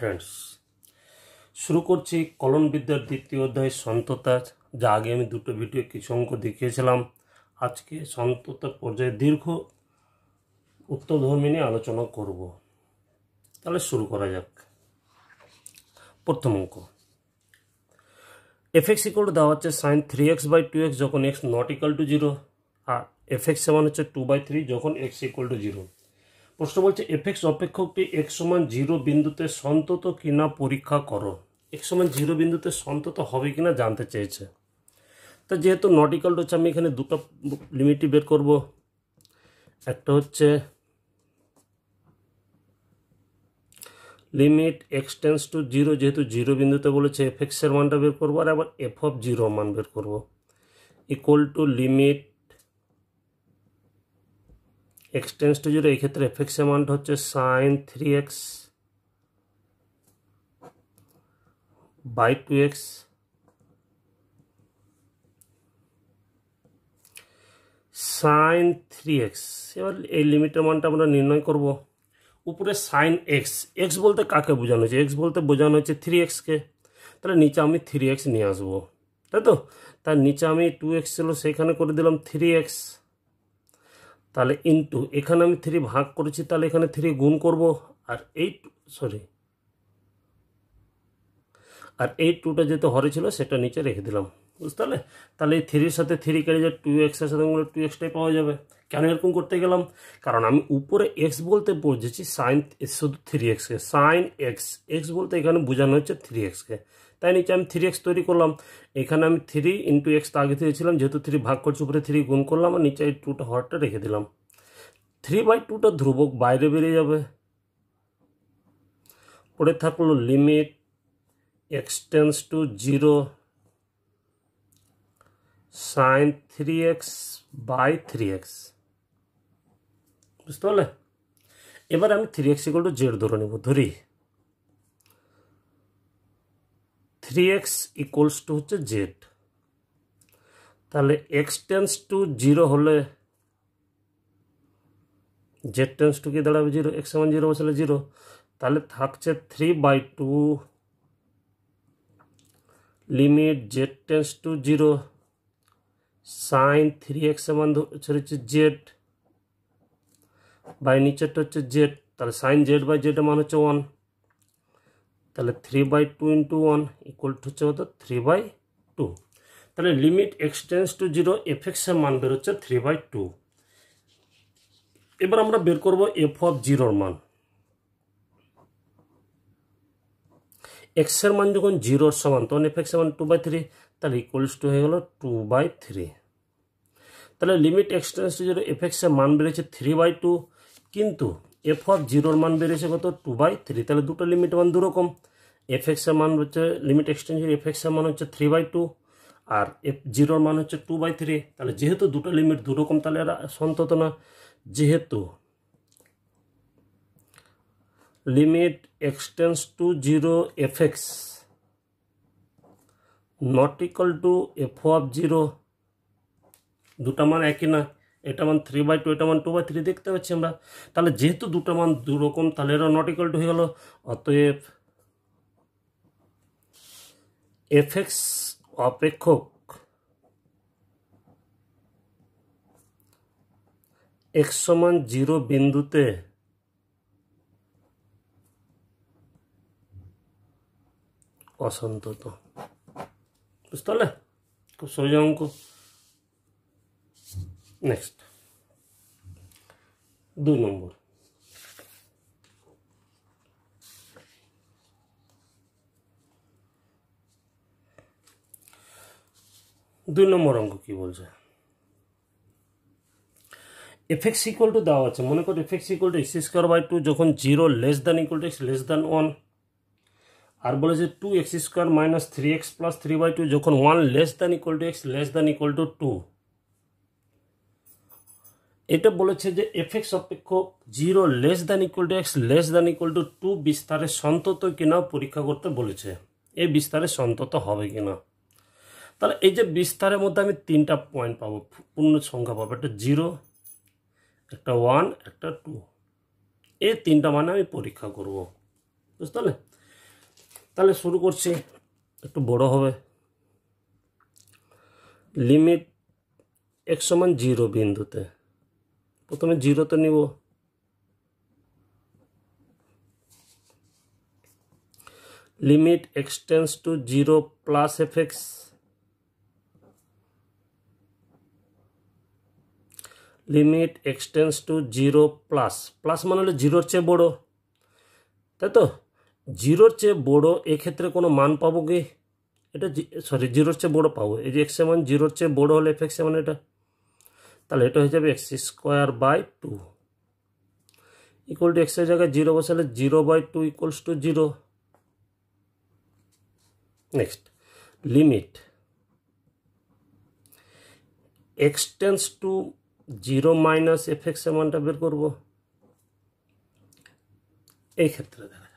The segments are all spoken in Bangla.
ফ্রেন্ডস শুরু করছি কলনবিদ্যার দ্বিতীয় অধ্যায় সন্ততা যা আগে আমি দুটো ভিডিও কিছু অঙ্ক দেখিয়েছিলাম আজকে সন্ততা পর্যায়ে দীর্ঘ উত্তরধর্মী নিয়ে আলোচনা করব তাহলে শুরু করা যাক প্রথম অঙ্ক এফ এক্স ইকুয়াল টু দেওয়া হচ্ছে sine three x by two x যখন x not equal to zero আর এফ এক্স সমান হচ্ছে টু বাই থ্রি যখন এক্স ইকুয়াল টু জিরো প্রশ্ন বলছে এফেক্স অপেক্ষককে এক সমান জিরো বিন্দুতে সন্তত কিনা পরীক্ষা করো এক সমান জিরো বিন্দুতে সন্তত হবে কিনা জানতে চেয়েছে তা যেহেতু নটিক্যাল হচ্ছে আমি এখানে দুটো লিমিটই বের করব একটা হচ্ছে লিমিট এক্সটেন্স টু জিরো যেহেতু জিরো বিন্দুতে বলেছে এফ এক্সের মানটা বের করবো আর আবার এফ অফ জিরো মান বের করবো equal to limit x tends to zero এই এফেক্স অ্যামাউন্ট হচ্ছে sine three x by two x sine three x এবার এই লিমিটের মানটা আমরা নির্ণয় করব উপরে সাইন এক্স এক্স বলতে কাকে বোঝানো হয়েছে এক্স বলতে বোঝানো হচ্ছে থ্রি এক্সকে তাহলে নিচে আমি থ্রি এক্স নিয়ে আসবো তাই তো তার নিচে আমি টু এক্স ছিল সেখানে করে দিলাম থ্রি এক্স তাহলে ইন্টু এখানে আমি থ্রি ভাগ করেছি তাহলে এখানে থ্রি গুণ করব আর এই সরি আর এই টুটা যেহেতু হরে ছিল সেটা নিচে রেখে দিলাম বুঝতে পারলে তাহলে এই থ্রির সাথে থ্রি কেটে যায় টু এক্সের সাথে টু এক্সটাই পাওয়া যাবে কেন এরকম করতে গেলাম কারণ আমি উপরে এক্স বলতে বুঝেছি সাইন শুধু থ্রি এক্সকে সাইন এক্স এক্স বলতে এখানে বোঝানো হচ্ছে থ্রি এক্সকে তাই নিচে আমি থ্রি এক্স তৈরি করলাম এখানে আমি থ্রি ইন্টু এক্সটা আগে থেকেছিলাম যেহেতু থ্রি ভাগ করছি উপরে থ্রি গুণ করলাম আর নিচে এই টুটা হরটা রেখে দিলাম থ্রি বাই টুটা ধ্রুবক বাইরে বেরিয়ে যাবে পরে থাকলো limit x tends to zero sign three x by three x বুঝতে পারলে এবার আমি three x equal to Z ধরে নেব ধরি থ্রি এক্স ইকুয়ালস টু হচ্ছে জেড তাহলে এক্স টেন্স টু জিরো হলে জেড টেন্স টু কি দাঁড়াবে জিরো এক্স সেভেন জিরো বসলে জিরো তাহলে থাকছে three by to limit z tends to zero sign three x seven ধরে হচ্ছে জেড বাই নিচেরটা হচ্ছে জেড তাহলে সাইন জেড বাই জেডের মান হচ্ছে ওয়ান তাহলে three by two into one equal to হচ্ছে কত থ্রি বাই টু তাহলে limit x tends to zero f এক্সের মান বেরোচ্ছে থ্রি বাই টু এবার আমরা বের করব এফ অফ জিরোর মান এক্সের মান যখন জিরোর সমান তখন এফ এক্সের মান টু বাই থ্রি তাহলে ইকুয়ালস টু হয়ে গেল টু বাই থ্রি তাহলে limit x tends to zero f এক্সের মান বেড়েছে থ্রি বাই টু কিন্তু এফ অফ জিরোর মান বেড়েছে কত টু বাই থ্রি তাহলে দুটো লিমিট মান দুরকম এফ এক্সের মান হচ্ছে লিমিট এক্সটেনশন এফ এক্সের মান হচ্ছে থ্রি বাই টু আর এফ জিরোর মান হচ্ছে টু বাই থ্রি তাহলে যেহেতু দুটো লিমিট দুরকম তাহলে আর সন্তত না যেহেতু limit x tends to zero f x not equal to f of zero দুটা মান একই না এটা মান থ্রি বাই টু এটা মান টু বাই থ্রি দেখতে পাচ্ছি আমরা তাহলে যেহেতু দুটো মান দুরকম তাহলে এরা নট ইকাল টু হয়ে গেল অতএব এফ এক্স অপেক্ষক এক্স সমান জিরো বিন্দুতে অসন্তত বুঝতে পারলে খুব সোজা অঙ্ক नेक्स्ट दो नंबर दो नम्बर अंक कि एफेक्स इक्ुअल टू देव आज मन कर f x equal to x square by जो zero less than equal to x less than one और बोले two x square minus three x plus three two जो one less than equal to x less than equal to two two বলেছে যে এফেক্স অপেক্ষ zero less than equal to x less than equal to two বিস্তারে সন্তত কিনা পরীক্ষা করতে বলেছে এই বিস্তারে সন্তত হবে কিনা তাহলে এই যে বিস্তারের মধ্যে আমি তিনটা পয়েন্ট পাবো পূর্ণ সংখ্যা পাবো একটা জিরো একটা ওয়ান একটা টু এই তিনটা মানে আমি পরীক্ষা করব বুঝতে তাহলে শুরু করছি একটু বড় হবে লিমিট এক সমান জিরো বিন্দুতে প্রথমে জিরো তো নিব limit x tends to zero plus f x limit x tends to zero plus plus মানে হলো জিরোর চেয়ে বড় তাই তো জিরোর চেয়ে বড় এক্ষেত্রে কোনো মান পাবো কি এটা সরি জিরোর চেয়ে বড় পাবো এই যে এক্স এমন জিরোর চেয়ে বড় হলে এফ এক্স এমন এটা তাহলে এটা হয়ে যাবে x square by two equal to এক্সের জায়গায় জিরো বসালে zero by two equals to zero next limit x tends to zero minus f x অ্যামাউন্টটা বের করবো এই ক্ষেত্রে দেখা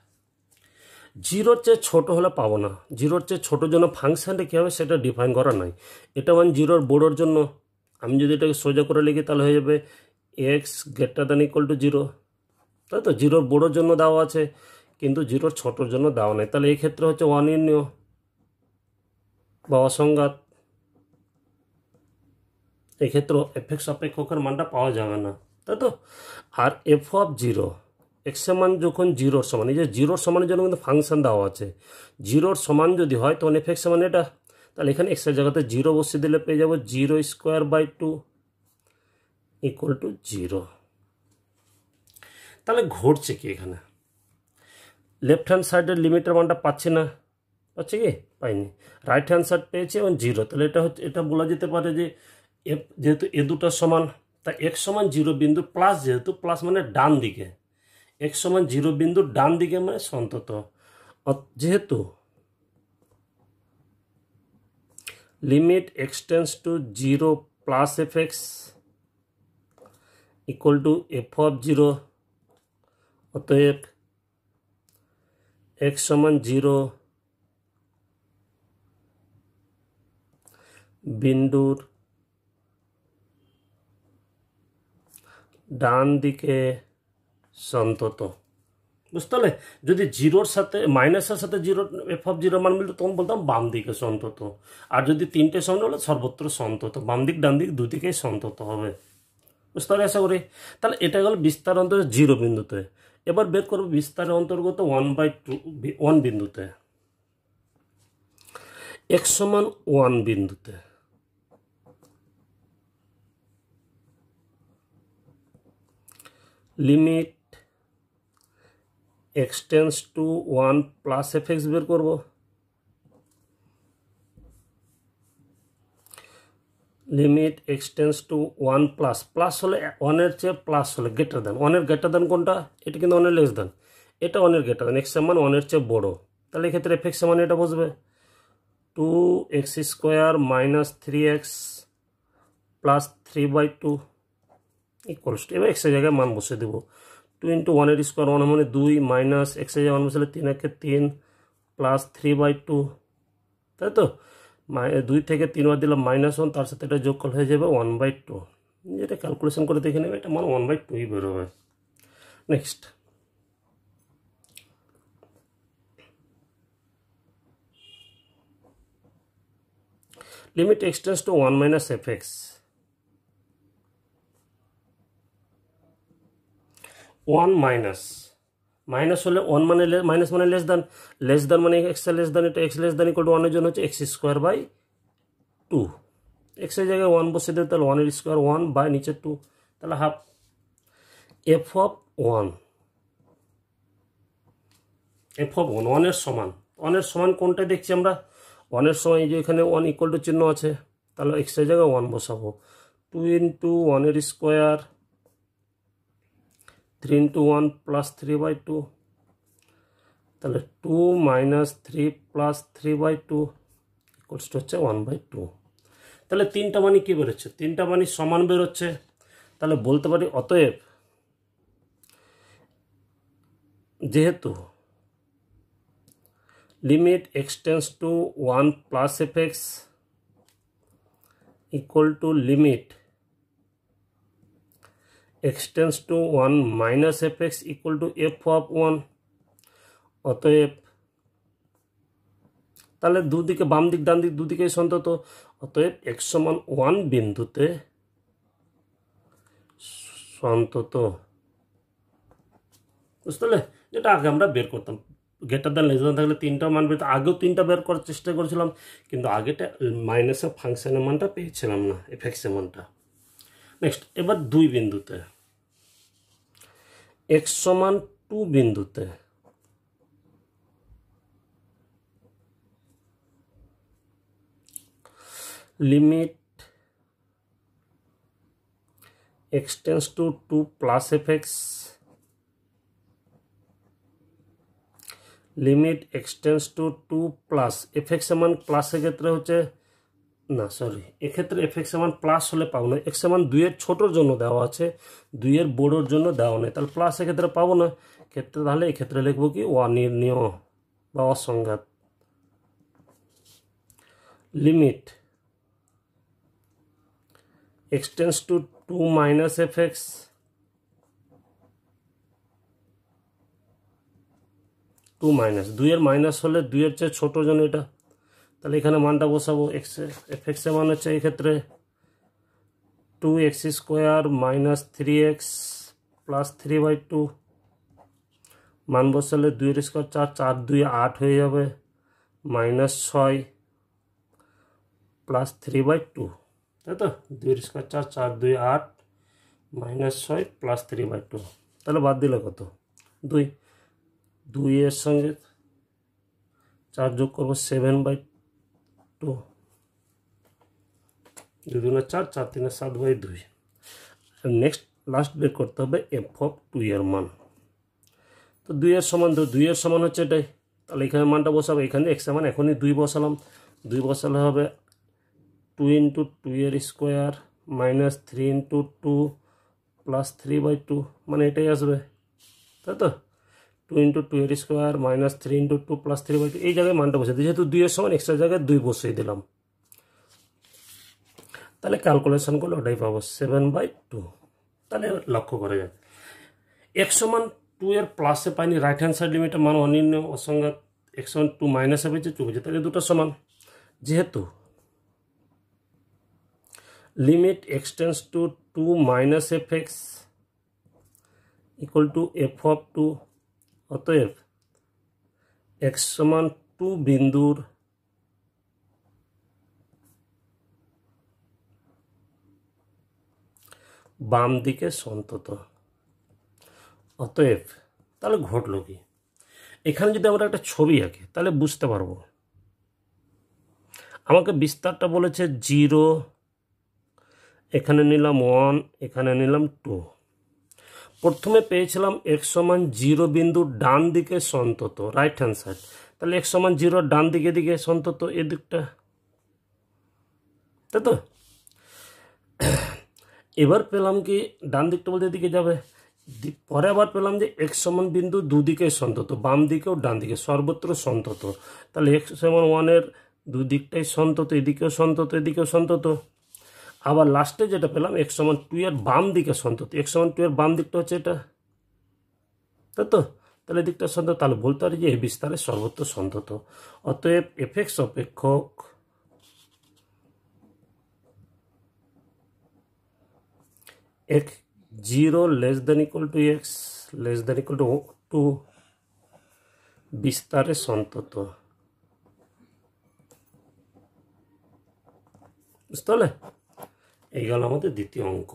জিরোর চেয়ে ছোটো হলে পাবো না জিরোর চেয়ে ছোটোর জন্য ফাংশানটা কী হবে সেটা ডিফাইন করা নাই এটা ওয়ান জিরোর বোর্ডের জন্য আমি যদি এটাকে সোজা করে লিখি তাহলে হয়ে যাবে x greater than equal to zero তাই তো জিরোর বড়োর জন্য দেওয়া আছে কিন্তু জিরোর ছোটোর জন্য দেওয়া নেই তাহলে এক্ষেত্রে হচ্ছে অনির্ণয় বা অসংঘাত এক্ষেত্রে এফেক্স অপেক্ষকের মানটা পাওয়া যাবে না তাই তো আর এফ অফ জিরো এক্সের মান যখন জিরোর সমান এই যে জিরোর সমানের জন্য কিন্তু ফাংশন দেওয়া আছে জিরোর সমান যদি হয় তখন এফ এক্সের মান এটা তাহলে এখানে এক্সের জায়গাতে জিরো বসিয়ে দিলে পেয়ে যাবো zero square by two equal to zero তাহলে ঘটছে কি এখানে লেফট হ্যান্ড সাইডের লিমিটের মানটা পাচ্ছে না পাচ্ছে কি পাইনি রাইট হ্যান্ড সাইড পেয়েছে এবং জিরো তাহলে এটা হচ্ছে এটা বলা যেতে পারে যে এফ যেহেতু এ দুটো সমান তা এক সমান জিরো বিন্দু প্লাস যেহেতু প্লাস মানে ডান দিকে এক সমান জিরো বিন্দু ডান দিকে মানে সন্তত যেহেতু limit extends to 0 plus fx equal to f of 0 অতএব x সমান 0 বিন্দুর ডান দিকে সন্তত বুঝতে যদি জিরোর সাথে মাইনাসের সাথে জিরো এফ অফ জিরো মান মিলতো তখন বলতাম বাম দিকে সন্তত আর যদি তিনটে সামনে হলে সর্বত্র সন্তত বাম দিক ডান দিক দুদিকেই সন্তত হবে বুঝতে পারি আশা করি তাহলে এটা গেল বিস্তার অন্তর জিরো বিন্দুতে এবার বের করবো বিস্তারের অন্তর্গত ওয়ান বাই টু ওয়ান বিন্দুতে এক সমান ওয়ান বিন্দুতে limit x tends to one plus f x বের করব limit x tends to one plus plus হলে ওয়ানের চেয়ে প্লাস হলে গেটার দেন ওয়ানের গেটার দেন কোনটা এটা কিন্তু ওয়ানের লেস দেন এটা ওয়ানের গেটার দেন এক্স মান ওয়ানের চেয়ে বড় তাহলে এক্ষেত্রে এফ মানে এটা বুঝবে two x square minus three x plus three by two equals to এবার এক্সের জায়গায় মান বসে দেবো টু ইন্টু ওয়ানের স্কোয়ার ওয়ান মানে দুই মাইনাস এক্স ওয়ান বসালে তিন একে তিন প্লাস থ্রি বাই টু তাই তো দুই থেকে তিনবার দিলাম মাইনাস ওয়ান তার সাথে এটা যোগ করলে হয়ে যাবে ওয়ান বাই টু এটা ক্যালকুলেশন করে দেখে নেবে এটা মানে ওয়ান বাই টুই বেরোবে next limit x tends to one minus f x one minus minus হলে ওয়ান মানে মাইনাস মানে লেস দ্যান লেস দ্যান মানে এক্স লেস দ্যান এটা x less than equal to ওয়ানের জন্য হচ্ছে এক্স স্কোয়ার বাই টু এক্সের জায়গায় ওয়ান বসে দেবে তাহলে ওয়ানের স্কোয়ার ওয়ান বাই নিচে টু তাহলে half f of one f of one ওয়ানের সমান ওয়ানের সমান কোনটা দেখছি আমরা ওয়ানের সমান এই যে এখানে ওয়ান ইকোয়াল টু চিহ্ন আছে তাহলে এক্সের জায়গায় ওয়ান বসাবো টু ইন্টু ওয়ানের square three into one plus three by two তাহলে two minus three plus three by two equals to হচ্ছে ওয়ান বাই টু তাহলে তিনটা মানি কী বেরোচ্ছে তিনটা মানি সমান বেরোচ্ছে তাহলে বলতে পারি অতএব যেহেতু limit x tends to one plus f x equal to limit x tends to one minus f x equal to f of one অতএব তাহলে দুদিকে বাম দিক ডান দিক দুদিকেই সন্তত অতএব এক্স সমান ওয়ান বিন্দুতে সন্তত বুঝতে পারলে যেটা আগে আমরা বের করতাম গেটার দ্যান লেজার থাকলে তিনটা মান পেতাম আগেও তিনটা বের করার চেষ্টা করেছিলাম কিন্তু আগেটা মাইনাসের ফাংশনের মানটা পেয়েছিলাম না এফেক্সের মানটা নেক্সট এবার দুই বিন্দুতে x সমান টু বিন্দুতে limit x tends to 2 plus fx limit x tends to 2 plus fx সমান প্লাস এর ক্ষেত্রে হচ্ছে না সরি এক্ষেত্রে এফ এক্স সমান প্লাস হলে পাবো না এক্স সমান দুইয়ের ছোটোর জন্য দেওয়া আছে দুইয়ের বড়োর জন্য দেওয়া নেই তাহলে প্লাস এক্ষেত্রে পাবো না ক্ষেত্রে তাহলে এক্ষেত্রে লিখবো কি অনির্ণীয় বা অসংঘাত limit x tends to two minus f x two minus দুইয়ের মাইনাস হলে দুইয়ের চেয়ে ছোটো জন এটা তাহলে এখানে মানটা বসাবো x fx এর মান চাই ক্ষেত্রে 2x2 - 3x + 3/2 মান বসালে 2 এর স্কয়ার 4 4 2 8 হয়ে যাবে -6 + 3/2 তাহলে 2 এর স্কয়ার 4 4 2 8 -6 + 3/2 তাহলে বাদ দিলো কত 2 2 এর সঙ্গে 4 যোগ করব 7/ টু দুদিনে চার চার তিনে সাত বাই দুই নেক্সট লাস্ট বের করতে হবে এফ অফ টু ইয়ার মান তো দুইয়ের সমান তো দুইয়ের সমান হচ্ছে এটাই তাহলে এখানে মানটা বসাবো এখানে এক্স মান এখনই দুই বসালাম দুই বসালে হবে টু ইন্টু টু ইয়ার square minus three into two plus three by two মানে এটাই আসবে তাই তো টু ইন্টু টু এর square minus three into two plus three by two এই জায়গায় মানটা বসে দিই যেহেতু দুইয়ের সমান এক্সট্রা জায়গায় দুই বসিয়ে দিলাম তাহলে ক্যালকুলেশন করলে ওটাই পাবো সেভেন বাই টু তাহলে লক্ষ্য করে যাবে এক্স সমান টু এর প্লাসে পাইনি রাইট হ্যান্ড সাইড লিমিটে মান অনির্ণ অসংখ্যা এক্স সমান টু মাইনাসে পেয়েছে টু পেয়েছে তাহলে দুটো সমান যেহেতু limit x tends to two minus f x equal to f of two অতএব এক্স সমান টু বিন্দুর বাম দিকে সন্তত অতএব তাহলে ঘটল কি এখানে যদি আমরা একটা ছবি আঁকি তাহলে বুঝতে পারবো আমাকে বিস্তারটা বলেছে জিরো এখানে নিলাম ওয়ান এখানে নিলাম টু প্রথমে পেয়েছিলাম এক সমান জিরো বিন্দু ডান দিকে সন্তত রাইট হ্যান্ড সাইড তাহলে এক সমান জিরো ডান দিকে দিকে সন্তত এদিকটা তাই তো এবার পেলাম কি ডান দিকটা বলতে এদিকে যাবে পরে আবার পেলাম যে এক সমান বিন্দু দুদিকে সন্তত বাম দিকেও ডান দিকে সর্বত্র সন্তত তাহলে এক্স সমান ওয়ানের দুদিকটাই সন্তত এদিকেও সন্তত এদিকেও সন্তত আবার লাস্টে যেটা পেলাম এক্স সমান টু এর বাম দিকে সন্তত এক্স সমান টু এর বাম দিকটা হচ্ছে এটা তাই তো তাহলে দিকটা সন্তত তাহলে বলতে পারি যে এ বিস্তারে সর্বত্র সন্তত অতএব এফেক্স অপেক্ষক x zero less than equal to x less than equal two বিস্তারে সন্তত বুঝতে এই গেল আমাদের দ্বিতীয় অঙ্ক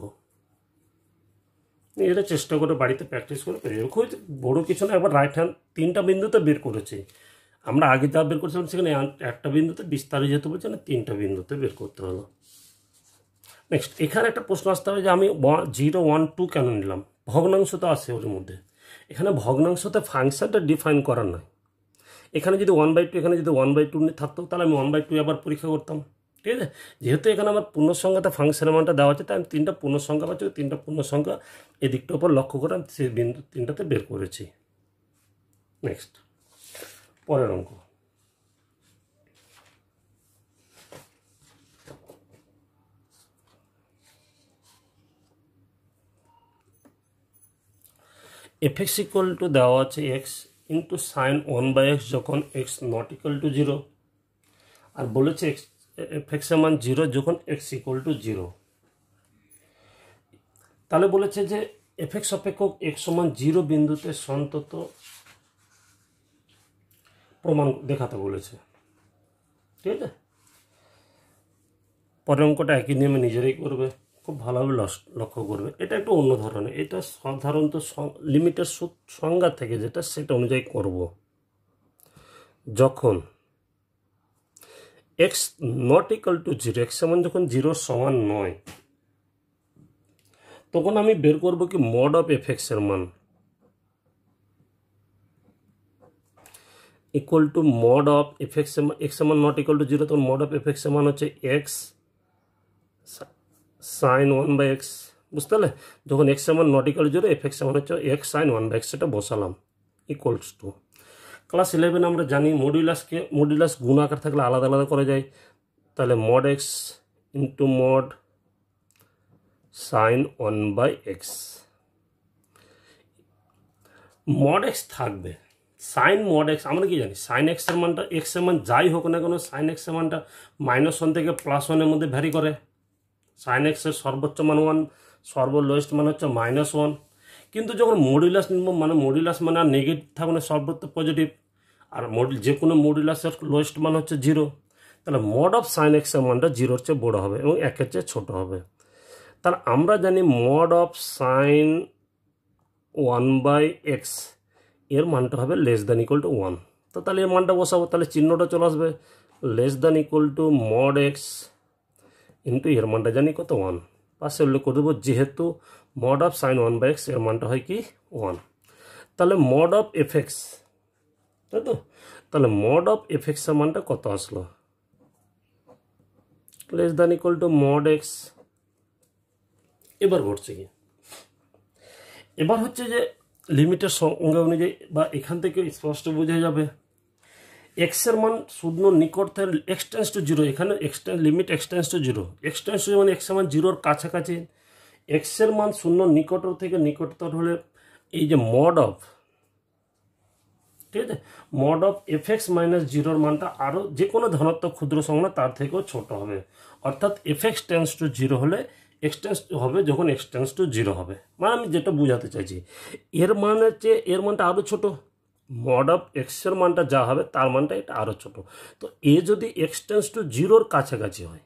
এটা চেষ্টা করে বাড়িতে প্র্যাকটিস করে পেরে খুব বড়ো কিছু না একবার রাইট হ্যান্ড তিনটা বিন্দুতে বের করেছি আমরা আগে যা বের করেছিলাম সেখানে একটা বিন্দুতে বিস্তারিত যেতে বলছে না তিনটা বিন্দুতে বের করতে হলো নেক্সট এখানে একটা প্রশ্ন আসতে হবে যে আমি জিরো ওয়ান টু কেন নিলাম ভগ্নাংশ তো আছে ওর মধ্যে এখানে ভগ্নাংশতে ফাংশনটা ডিফাইন করা নয় এখানে যদি ওয়ান বাই টু এখানে যদি ওয়ান বাই টু নিয়ে থাকতো তাহলে আমি ওয়ান বাই টু আবার পরীক্ষা করতাম ঠিক আছে যেহেতু এখানে আমার পূর্ণসংখ্যাটা ফাংশন অ্যামাউন্টটা দেওয়া আছে তাই আমি তিনটা পূর্ণসংখ্যা পাচ্ছি তিনটা পূর্ণসংখ্যা এদিকটার উপর লক্ষ্য করে আমি সেই বিন্দু তিনটাতে বের করেছি নেক্সট পরের অঙ্ক এফ এক্স ইকুয়াল টু দেওয়া আছে x into sine one by x যখন x not equal to zero আর বলেছে এক্স এফেক্সের মান জিরো যখন এক্স ইকুয়াল টু জিরো তাহলে বলেছে যে এফেক্স অপেক্ষক এক্স সমান জিরো বিন্দুতে সন্তত প্রমাণ দেখাতে বলেছে ঠিক আছে পরের অঙ্কটা একই নিয়মে নিজেরাই করবে খুব ভালোভাবে লক্ষ্য করবে এটা একটু অন্য ধরনের এটা সাধারণত লিমিটের সংজ্ঞা থেকে যেটা সেটা অনুযায়ী করব যখন x not equal to zero x সমান যখন জিরো সমান নয় তখন আমি বের করব কি মড অফ এফ এক্সের মান equal to mod of f x x সমান নট ইকুয়াল টু জিরো তখন মড অফ এফ এক্স মান হচ্ছে x sine one by x বুঝতে পারলে যখন এক্স সমান not equal zero f x সমান হচ্ছে x sine one by x সেটা বসালাম ইকুয়ালস টু ক্লাস ইলেভেন আমরা জানি মডিউলাসকে মডিউলাস গুণাকার থাকলে আলাদা আলাদা করা যায় তাহলে mod x into mod sine one by x mod x থাকবে সাইন মড এক্স আমরা কি জানি সাইন এক্সের মানটা এক্সের মান যাই হোক না কেন সাইন এক্সের মানটা মাইনাস ওয়ান থেকে প্লাস ওয়ানের মধ্যে ভ্যারি করে সাইন এক্সের সর্বোচ্চ মান ওয়ান সর্বলোয়েস্ট মান হচ্ছে মাইনাস ওয়ান কিন্তু যখন মডিউলাস নির্মম মানে মডিউলাস মানে আর নেগেটিভ থাকবে না সর্বত্র পজিটিভ আর মডুল যে কোনো মডিউলাসের লোয়েস্ট মান হচ্ছে জিরো তাহলে মড অফ সাইন এক্সের মানটা জিরোর চেয়ে বড়ো হবে এবং একের চেয়ে ছোটো হবে তাহলে আমরা জানি mod of sine one by x এর মানটা হবে less than equal to one তো তাহলে এর মানটা বসাবো তাহলে চিহ্নটা চলে আসবে less than equal to mod x into এর মানটা জানি কত ওয়ান পাশে উল্লেখ করে দেবো যেহেতু mod of sine one by x এর মানটা হয় কি ওয়ান তাহলে মড অফ এফ তাই তো তাহলে মড অফ এফ এক্সের মানটা কত আসলো less than equal to mod x এবার ঘটছে কি এবার হচ্ছে যে লিমিটের সঙ্গে অনুযায়ী বা এখান থেকে স্পষ্ট বোঝা যাবে এক্সের মান শূন্য নিকট থেকে এক্স টু জিরো এখানে x limit x tends to zero x to মানে এক্সের মান জিরোর কাছাকাছি এক্সের মান শূন্য নিকটর থেকে নিকটতর হলে এই যে মড অফ ঠিক আছে mod of f x minus জিরোর মানটা আরও যে কোনো ধনাত্মক ক্ষুদ্র সংখ্যা তার থেকেও ছোট হবে অর্থাৎ f x tends to zero হলে এক্সটেন্স হবে যখন এক্সটেন্স টু জিরো হবে মানে আমি যেটা বোঝাতে চাইছি এর মানের চেয়ে এর মানটা আরও ছোট মড অফ এক্সের মানটা যা হবে তার মানটা এটা আরও ছোট তো এ যদি এক্সটেন্স টু জিরোর কাছাকাছি হয়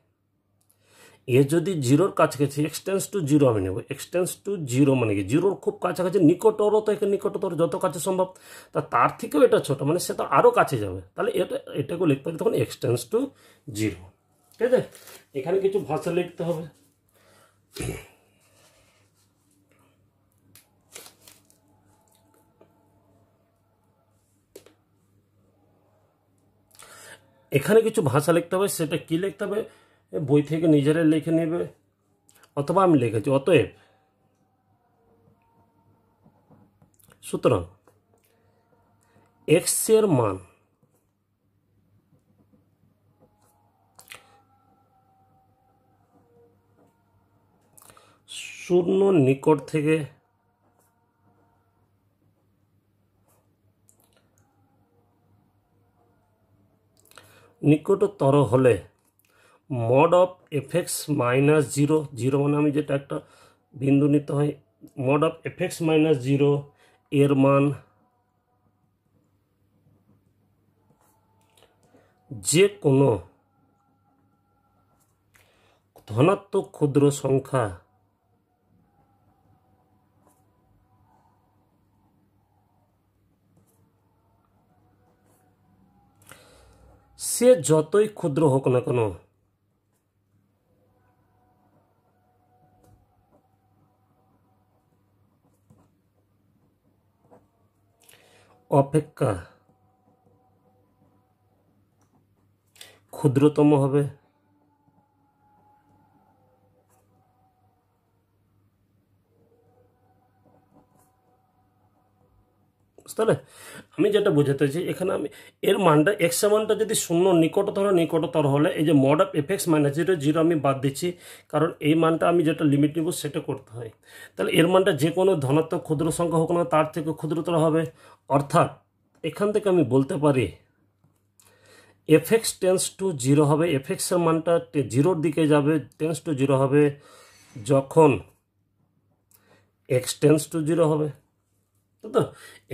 এ যদি জিরোর কাছাকাছি এক্সটেন্স টু জিরো আমি নেব এক্সটেন্স টু জিরো মানে কি জিরোর খুব কাছাকাছি নিকটরও তো থেকে নিকটতর যত কাছে সম্ভব তা তার থেকেও এটা ছোট মানে সে তো আরও কাছে যাবে তাহলে এটা এটাকেও লিখতে হবে তখন এক্সটেন্স টু জিরো ঠিক আছে এখানে কিছু ভাষা লিখতে হবে এখানে কিছু ভাষা লিখতে হবে সেটা কি লিখতে হবে বই থেকে নিজেরা লিখে নেবে অথবা আমি লিখেছি অতএব সুতরাং এক্সের মান শূন্য নিকট থেকে নিকটতর হলে mod of f x minus zero zero মানে আমি যেটা একটা বিন্দু নিতে হয় mod of f x minus zero এর মান যে কোনো ধনাত্মক ক্ষুদ্র সংখ্যা সে যতই ক্ষুদ্র হোক না কেন অপেক্ষা ক্ষুদ্রতম হবে বুঝতে আমি যেটা বোঝাতে চাই এখানে আমি এর মানটা এক্স মানটা যদি শূন্য নিকটতর নিকটতর হলে এই যে mod of f x minus zero zero আমি বাদ দিচ্ছি কারণ এই মানটা আমি যেটা লিমিট নিব সেটা করতে হয় তাহলে এর মানটা যে কোনো ধনাত্মক ক্ষুদ্র সংখ্যা হোক না তার থেকে ক্ষুদ্রতর হবে অর্থাৎ এখান থেকে আমি বলতে পারি এফেক্স টেন্স টু জিরো হবে এফেক্সের মানটা জিরোর দিকে যাবে টেন্স টু জিরো হবে যখন এক্স টেন্স টু জিরো হবে তো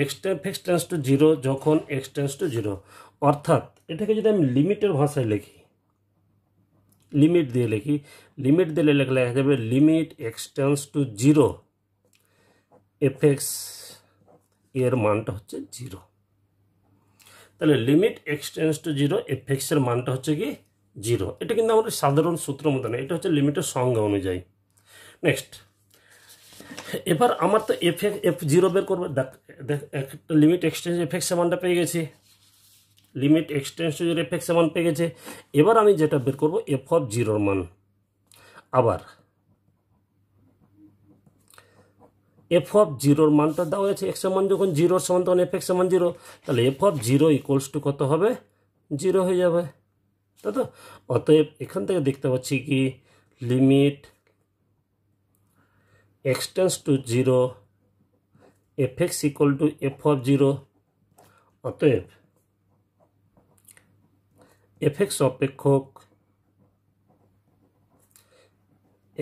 extra f x tends to zero যখন এক্স টেন্স টু জিরো অর্থাৎ এটাকে যদি আমি লিমিটের ভাষায় লিখি লিমিট দিয়ে লিখি লিমিট দিলে লেখা যাবে limit x tends to zero f x এর মানটা হচ্ছে জিরো তাহলে limit x tends to zero f মানটা হচ্ছে কি জিরো এটা কিন্তু আমাদের সাধারণ সূত্র মতো না এটা হচ্ছে লিমিটের সংজ্ঞা অনুযায়ী নেক্সট এবার আমার তো এফ এফ জিরো বের করবে দেখ দেখ একটা লিমিট এক্সটেন্স এফ এক্স অ্যামাউন্টটা পেয়ে গেছি লিমিট এক্সটেন্সের এফ এক্স অ্যামাউন্ট পেয়ে গেছে এবার আমি যেটা বের করব এফ অফ জিরোর মান আবার এফ অফ জিরোর মানটা দেওয়া হয়েছে এক্স মান যখন জিরোর সমান তখন এফ এক্স মান জিরো তাহলে f of zero equals to কত হবে জিরো হয়ে যাবে তাই তো অতএব এখান থেকে দেখতে পাচ্ছি কি limit x tends to zero 0 fx equal to f of 0 অতএব fx অপেক্ষক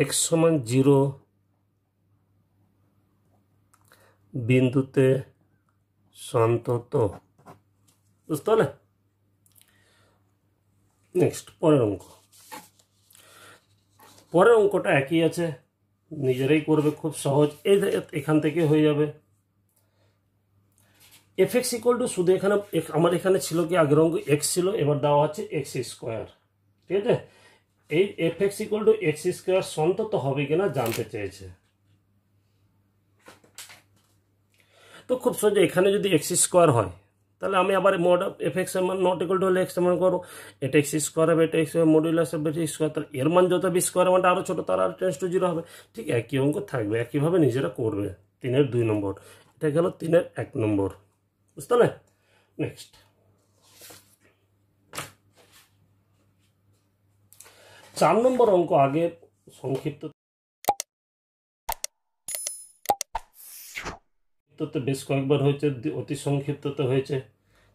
x সমান 0 বিন্দুতে সন্তত বুঝতে পারলে নেক্সট পরের অঙ্ক পরের অঙ্কটা একই আছে নিজেরাই করবে খুব সহজ এই এখান থেকে হয়ে যাবে এফ এক্স ইকুয়াল টু শুধু এখানে আমার এখানে ছিল কি আগের অঙ্ক এক্স ছিল এবার দেওয়া হচ্ছে এক্স স্কোয়ার ঠিক আছে এই f x equal to x square সন্তত হবে কিনা জানতে চেয়েছে তো খুব সহজে এখানে যদি এক্স স্কোয়ার হয় তাহলে আমি আবার মড এফ এক্স মান নট ইকুয়াল টু হলে এক্স মান করবো এটা এক্স স্কোয়ার হবে এটা এক্স হবে মডিউলাস হবে এটা স্কোয়ার তাহলে এর মান যত বি স্কোয়ার মানটা আরও ছোটো তার আর টেন্স টু জিরো হবে ঠিক একই অঙ্ক থাকবে একইভাবে নিজেরা করবে তিনের দুই নম্বর এটা গেল তিনের এক নম্বর বুঝতে না নেক্সট চার নম্বর অঙ্ক আগে সংক্ষিপ্ত বেশ কয়েকবার হয়েছে অতি সংক্ষিপ্ততে হয়েছে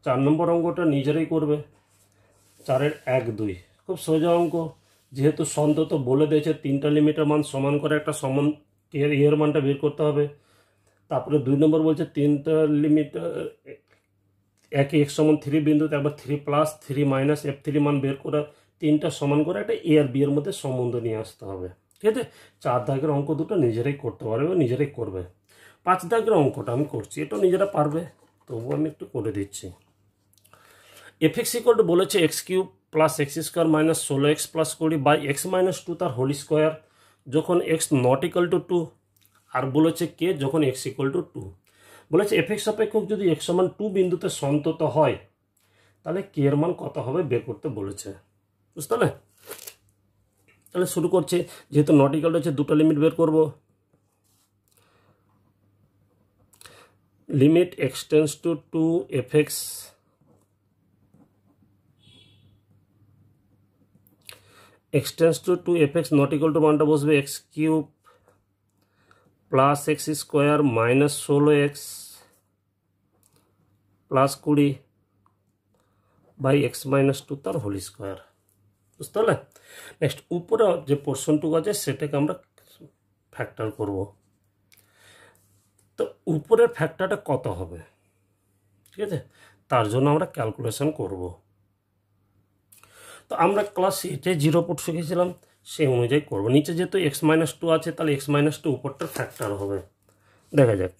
চার নম্বর অঙ্কটা নিজেরাই করবে চারের এক দুই খুব সোজা অঙ্ক যেহেতু সন্তত বলে দিয়েছে তিনটা লিমিটের মান সমান করে একটা সমান ইয়ের ইয়ের মানটা বের করতে হবে তারপরে দুই নম্বর বলছে তিনটা লিমিট একই এক সমান থ্রি বিন্দুতে একবার three plus three minus f three মান বের করে তিনটা সমান করে একটা এ আর বি এর মধ্যে সম্বন্ধ নিয়ে আসতে হবে ঠিক আছে চার দাগের অঙ্ক দুটো নিজেরাই করতে পারবে নিজেরাই করবে পাঁচ দাগের অঙ্কটা আমি করছি এটাও নিজেরা পারবে তবুও আমি একটু করে দিচ্ছি এফ এক্স ইকোয়াল টু বলেছে x cube plus x square minus ষোলো এক্স প্লাস কুড়ি বাই এক্স মাইনাস টু তার হোল স্কোয়ার যখন x not equal to two আর বলেছে কে যখন এক্স ইকুয়াল টু টু বলেছে এফ এক্স অপেক্ষক যদি এক্স সমান টু বিন্দুতে সন্তত হয় তাহলে কে এর মান কত হবে বের করতে বলেছে বুঝতে পারলে তাহলে শুরু করছে যেহেতু নট ইকাল হচ্ছে দুটো লিমিট বের করব limit x tends to two f x x tends to two f x not equal to মানটা বসবে x cube plus x square minus ষোলো এক্স প্লাস কুড়ি বাই এক্স মাইনাস টু তার হোল স্কোয়ার বুঝতে পারলে নেক্সট উপরে যে পোর্শনটুকু আছে সেটাকে আমরা ফ্যাক্টর করব তো উপরের ফ্যাক্টরটা কত হবে ঠিক আছে তার জন্য আমরা ক্যালকুলেশন করবো তো আমরা ক্লাস এইটে জিরো পোর্ট শিখেছিলাম সেই অনুযায়ী করবো নিচে যেহেতু এক্স মাইনাস টু আছে তাহলে এক্স মাইনাস টু উপরটা ফ্যাক্টর হবে দেখা যাক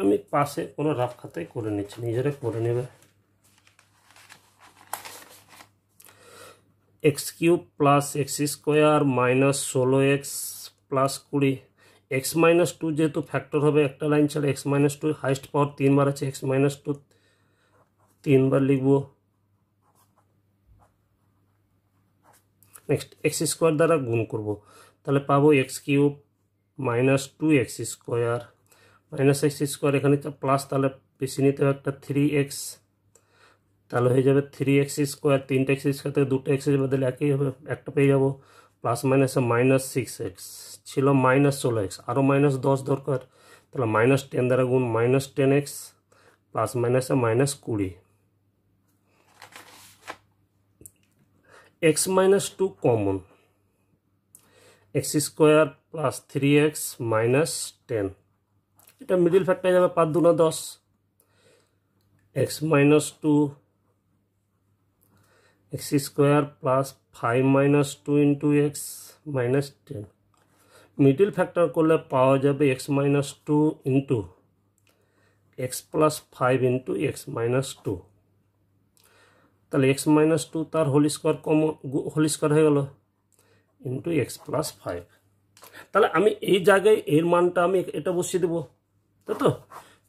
আমি পাশে কোনো রাফ খাতায় করে নিচ্ছি নিজেরা করে নেবে x cube plus x square minus ষোলো এক্স প্লাস কুড়ি এক্স মাইনাস টু যেহেতু ফ্যাক্টর হবে একটা লাইন ছাড়া x minus two highest power তিনবার আছে এক্স মাইনাস টু তিনবার লিখব নেক্সট এক্স স্কোয়ার দ্বারা গুণ করব তাহলে পাবো x cube minus two x square minus x square এখানে প্লাস তাহলে বেশি নিতে হবে একটা থ্রি এক্স তাহলে হয়ে যাবে থ্রি এক্স স্কোয়ার তিনটে এক্স স্কোয়ার থেকে দুটো এক্সের বদলে একই হবে একটা পেয়ে যাবো প্লাস মাইনাসে মাইনাস সিক্স এক্স चलो -16x और -10 দরকার তাহলে -10 দ্বারা গুণ -10x पास - -20 x - 2 কমন x2 + 3x - 10 এটা মিডল ফ্যাক্টর যাবে 5 * 2 = 10 x - 2 x2 + 5 - 2 * x - 10 middle factor করলে পাওয়া যাবে x minus two into x plus five into x minus two তাহলে এক্স মাইনাস টু তার হোল স্কোয়ার কম হোল স্কোয়ার হয়ে গেল ইন্টু এক্স প্লাস ফাইভ তাহলে আমি এই জায়গায় এর মানটা আমি এটা বসিয়ে দেবো তাই তো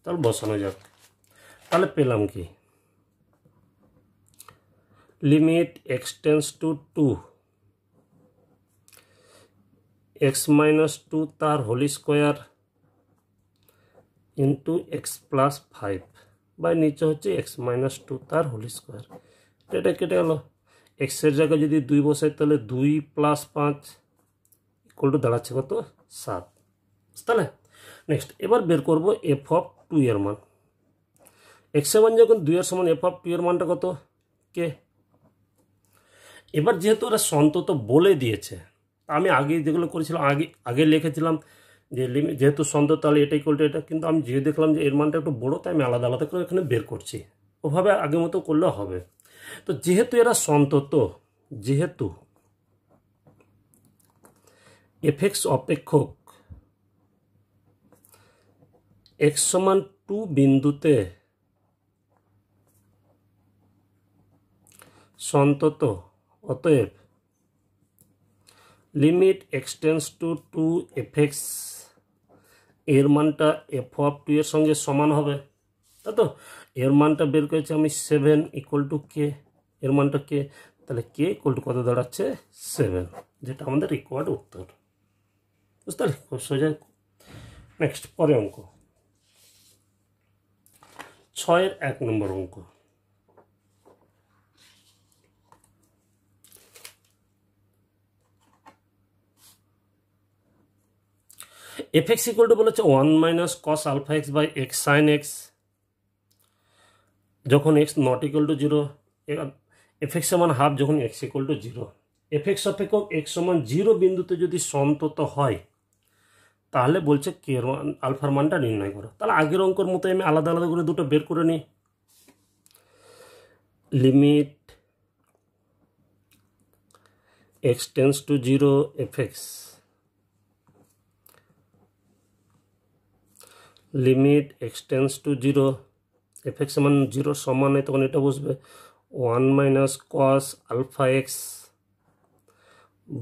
তাহলে বসানো যাক তাহলে পেলাম কি limit x tends to two x minus two তার whole square into x plus five বা নিচে হচ্ছে এক্স মাইনাস টু তার হোলি স্কোয়ার এটা কেটে গেল এক্সের জায়গায় যদি দুই বসাই তাহলে দুই প্লাস পাঁচ ইকুয়াল টু দাঁড়াচ্ছে কত সাত তাহলে নেক্সট এবার বের করবো এফ অফ টু এর মান এক্সের মান যখন দুই এর সমান এফ অফ টু এর মানটা কত কে এবার যেহেতু ওরা সন্তত বলে দিয়েছে আমি আগে যেগুলো করেছিলাম আগে আগে লিখেছিলাম যে লিমিট যেহেতু সন্দেহ তাহলে এটাই ইকুয়াল এটা কিন্তু আমি যে দেখলাম যে এর মানটা একটু বড়ো তাই আমি আলাদা আলাদা করে এখানে বের করছি ওভাবে আগে মতো করলে হবে তো যেহেতু এরা সন্তত যেহেতু এফেক্স অপেক্ষক এক্স সমান টু বিন্দুতে সন্তত অতএব limit x tends to two f x এর মানটা এফ অফ টু এর সঙ্গে সমান হবে তাই তো এর মানটা বের করেছি আমি সেভেন ইকুয়াল টু কে এর মানটা কে তাহলে কে ইকুয়াল টু কত দাঁড়াচ্ছে সেভেন যেটা আমাদের রিকোয়ার্ড উত্তর বুঝতে পারলি খুব সোজা নেক্সট পরে অঙ্ক ছয়ের এক নম্বর অঙ্ক এফ এক্স ইকুয়াল টু বলে হচ্ছে one minus cos alpha x by x sine x যখন x not equal to zero f x সমান হাফ যখন x equal to zero f x অপেক্ষক এক্স সমান জিরো বিন্দুতে যদি সন্তত হয় তাহলে বলছে কে আলফার মানটা নির্ণয় করো তাহলে আগের অঙ্কর মতো আমি আলাদা আলাদা করে দুটো বের করে নিই limit x tends to zero f x limit x to zero f x সমান জিরো সমান তখন এটা বুঝবে one minus cos alpha x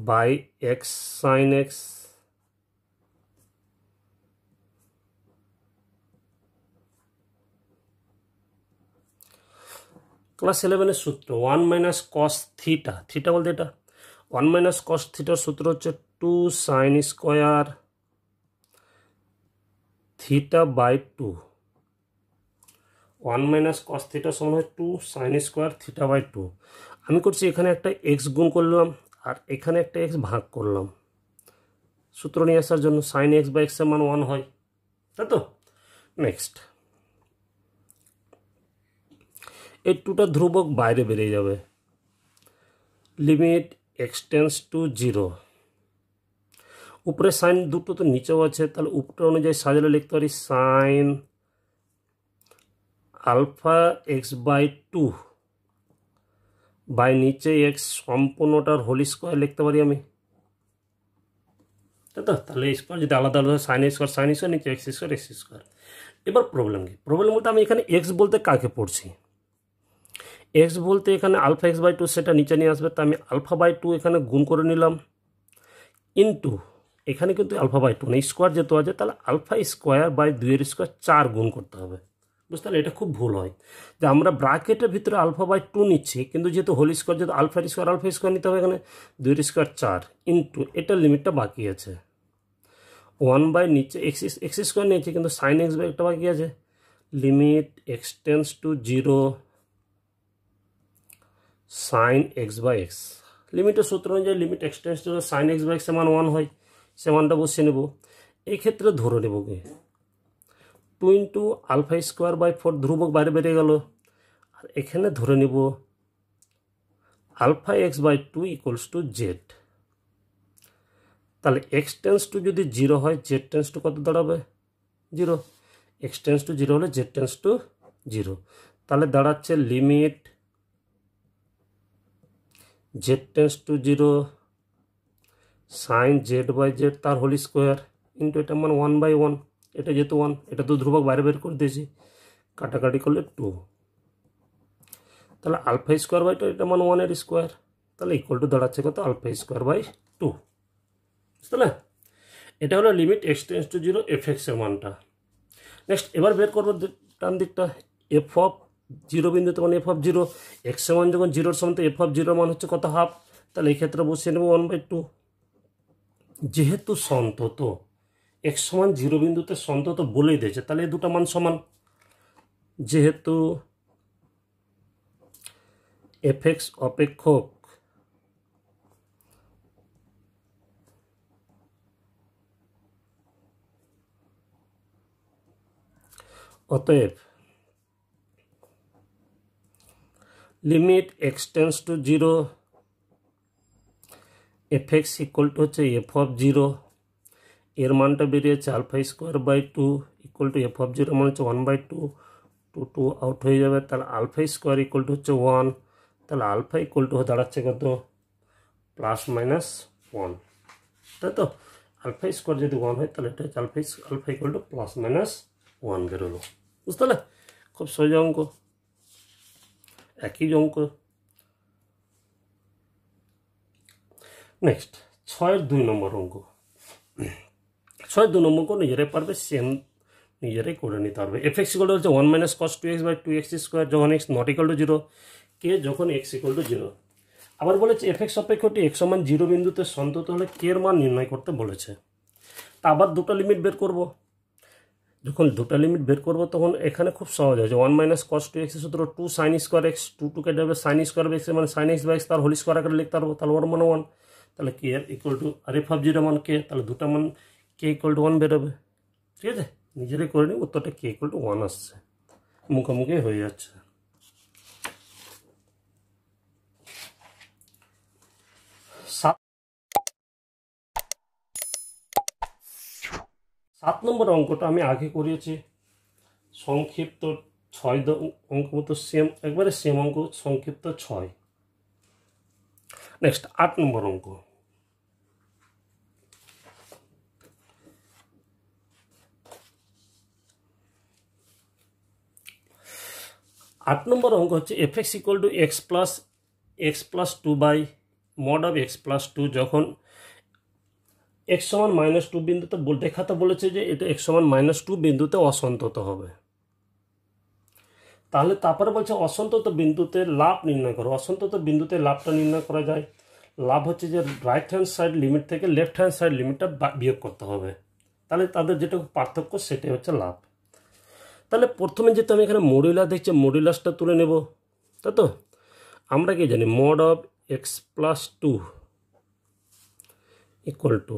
by x sine x class ইলেভেনের সূত্র one minus cos theta theta বলতে এটা ওয়ান মাইনাস কস থিটার সূত্র হচ্ছে two sine square theta by two one minus cos theta সমান হয় two sine square theta by two আমি করছি এখানে একটা এক্স গুণ করলাম আর এখানে একটা এক্স ভাগ করলাম সূত্র নিয়ে আসার জন্য সাইন এক্স বা এক্সের মান ওয়ান হয় তাই তো নেক্সট এই টুটা ধ্রুবক বাইরে বেরিয়ে যাবে লিমিট এক্সটেন্স টু জিরো উপরে সাইন দুটো তো নিচেও আছে তাহলে উপরে অনুযায়ী সাজালে লিখতে পারি sine alpha x by two by নিচে এক্স সম্পূর্ণটার হোল স্কোয়ার লিখতে পারি আমি তাই তো তাহলে স্কোয়ার যদি আলাদা আলাদা সাইন স্কোয়ার সাইন স্কোয়ার নিচে এক্স স্কোয়ার এক্স স্কোয়ার এবার প্রবলেম কি প্রবলেম বলতে আমি এখানে এক্স বলতে কাকে পড়ছি এক্স বলতে এখানে আলফা এক্স বাই টু সেটা নিচে নিয়ে আসবে তা আমি আলফা বাই টু এখানে গুণ করে নিলাম ইন্টু এখানে কিন্তু আলফা বাই টু মানে স্কোয়ার যেহেতু আছে তাহলে আলফা স্কোয়ার বাই দুইয়ের স্কোয়ার চার গুণ করতে হবে বুঝতে পারলে এটা খুব ভুল হয় যে আমরা ব্রাকেটের ভিতরে আলফা বাই টু নিচ্ছি কিন্তু যেহেতু হোল স্কোয়ার যেহেতু আলফা স্কোয়ার আলফা স্কোয়ার নিতে হবে এখানে দুইয়ের স্কোয়ার চার ইন্টু এটার লিমিটটা বাকি আছে ওয়ান বাই নিচে এক্স এক্স স্কোয়ার নিয়েছে কিন্তু সাইন এক্স বাই একটা বাকি আছে limit x tends to zero sine x by x লিমিটের সূত্র অনুযায়ী limit x tends to sine x by x সমান ওয়ান হয় সে মানটা বসিয়ে নেব এক্ষেত্রে ধরে নেব কি two into alpha square by four ধ্রুবক বাইরে বেরিয়ে গেল আর এখানে ধরে নেব alpha x by two equals to z তাহলে এক্সটেন্স টু যদি জিরো হয় জেড টেন্স টু কত দাঁড়াবে জিরো এক্সটেন্স টু জিরো হলে জেড টেন্স টু জিরো তাহলে দাঁড়াচ্ছে limit z tends to zero sine z by z তার হোল স্কোয়ার কিন্তু এটা মানে ওয়ান বাই ওয়ান এটা যেহেতু ওয়ান এটা তো ধ্রুবক বাইরে বের করে দিয়েছি কাটাকাটি করলে টু তাহলে আলফা স্কোয়ার বাই টু এটা মানে ওয়ানের স্কোয়ার তাহলে ইকুয়াল টু দাঁড়াচ্ছে কত আলফা স্কোয়ার বাই টু বুঝতে এটা হলো limit x tends to zero f এক্সের মানটা নেক্সট এবার বের করবো টান দিকটা এফ অফ জিরো বিন্দুতে মানে এফ অফ জিরো এক্সের মান যখন জিরোর সমান তো এফ অফ জিরোর মান হচ্ছে কত হাফ তাহলে এই ক্ষেত্রে বসিয়ে নেবো ওয়ান বাই টু যেহেতু সন্তত এক সমান জিরো বিন্দুতে সন্তত বলেই দিয়েছে তাহলে দুটো মান সমান যেহেতু এফেক্স অপেক্ষক অতএব limit x tends to zero f x equal to হচ্ছে এফ অফ জিরো এর মানটা বেরিয়েছে আলফাই square by two equal to f of zero মানে হচ্ছে one by two two two out হয়ে যাবে তাহলে আলফাই স্কোয়ার ইকুয়াল টু হচ্ছে ওয়ান তাহলে আলফা ইকুয়াল টু দাঁড়াচ্ছে কত প্লাস মাইনাস ওয়ান তাই তো আলফাই স্কোয়ার যদি ওয়ান হয় তাহলে এটা হচ্ছে আলফাই alpha equal to plus minus one বেরোলো বুঝতে পারলে খুব সহজ অঙ্ক একই অঙ্ক নেক্সট ছয়ের দুই নম্বর অঙ্ক ছয়ের দুই নম্বর অঙ্ক নিজেরাই পারবে সেম নিজেরাই করে নিতে পারবে এফ এক্স ইকল হচ্ছে one minus cos two x by two x square যখন x not equal to zero কে যখন এক্স ইকল টু জিরো আবার বলেছে এফ এক্স অপেক্ষটি এক্স সমান জিরো বিন্দুতে সন্তত হলে কের মান নির্ণয় করতে বলেছে তা আবার দুটো লিমিট বের করব যখন দুটো লিমিট বের করব তখন এখানে খুব সহজ হয় যে one minus cos two x সূত্র two sine square x two two কেটে যাবে সাইন স্কোয়ার এক্স মানে সাইন এক্স বাই এক্স তার হোল স্কোয়ার আকারে লিখতে পারবো তাহলে ওর মানে ওয়ান তাহলে কে এর ইকুয়াল টু আরে অফ জিরো মান কে তাহলে দুটা মান কে ইকুয়াল টু ওয়ান বেরোবে ঠিক আছে নিজেরাই করে নিই উত্তরটা কে ইকুয়াল টু ওয়ান আসছে মুখোমুখি হয়ে যাচ্ছে সাত নম্বর অঙ্কটা আমি আগে করিয়েছি সংক্ষিপ্ত ছয় অঙ্ক মতো সেম একবারে সেম অঙ্ক সংক্ষিপ্ত ছয় নেক্সট আট নম্বর অঙ্ক আট নম্বর অঙ্ক হচ্ছে f x equal to x plus x plus two by mod of x plus two যখন এক্স সমান মাইনাস টু বিন্দুতে দেখাতে বলেছে যে এটা এক্স সমান মাইনাস টু বিন্দুতে অসন্তত হবে তাহলে তারপরে বলছে অসন্তত বিন্দুতে লাভ নির্ণয় করো অসন্তত বিন্দুতে লাভটা নির্ণয় করা যায় লাভ হচ্ছে যে রাইট হ্যান্ড সাইড লিমিট থেকে লেফট হ্যান্ড সাইড লিমিটটা বিয়োগ করতে হবে তাহলে তাদের যেটা পার্থক্য সেটাই হচ্ছে লাভ তাহলে প্রথমে যেহেতু আমি এখানে মডিউলার দেখছি মডিউলাসটা তুলে নেব তাই তো আমরা কি জানি mod of x plus two equal to